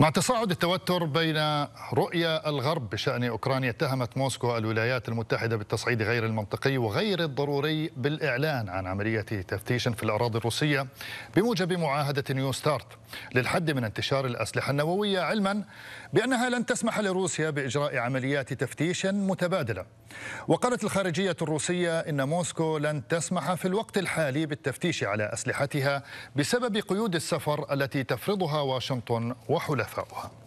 مع تصاعد التوتر بين رؤية الغرب بشأن أوكرانيا اتهمت موسكو الولايات المتحدة بالتصعيد غير المنطقي وغير الضروري بالإعلان عن عملية تفتيش في الأراضي الروسية بموجب معاهدة نيو ستارت للحد من انتشار الأسلحة النووية علما بأنها لن تسمح لروسيا بإجراء عمليات تفتيش متبادلة وقالت الخارجية الروسية إن موسكو لن تسمح في الوقت الحالي بالتفتيش على أسلحتها بسبب قيود السفر التي تفرضها واشنطن وحلفاؤها